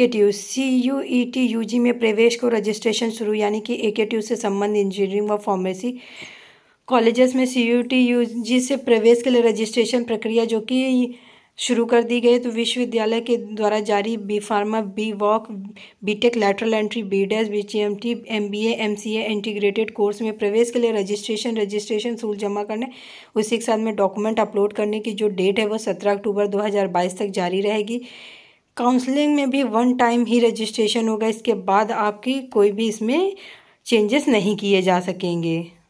एकेट्यू C U E T U G में प्रवेश को रजिस्ट्रेशन शुरू यानी कि एकेट्यू से संबंध इंजीनियरिंग व फार्मेसी कॉलेजेस में C U T U G से प्रवेश के लिए रजिस्ट्रेशन प्रक्रिया जो कि शुरू कर दी गई तो विश्वविद्यालय के द्वारा जारी B pharma B voc B tech lateral entry B des B T M T M B A M C A integrated course में प्रवेश के लिए रजिस्ट्रेशन रजिस्ट्रेशन शुल्क जमा करने उसी के साथ में डॉक्यूमेंट अपलोड करने की जो डेट है वो सत्रह अक्टूबर दो हज़ार बाईस तक जारी रहेगी काउंसलिंग में भी वन टाइम ही रजिस्ट्रेशन होगा इसके बाद आपकी कोई भी इसमें चेंजेस नहीं किए जा सकेंगे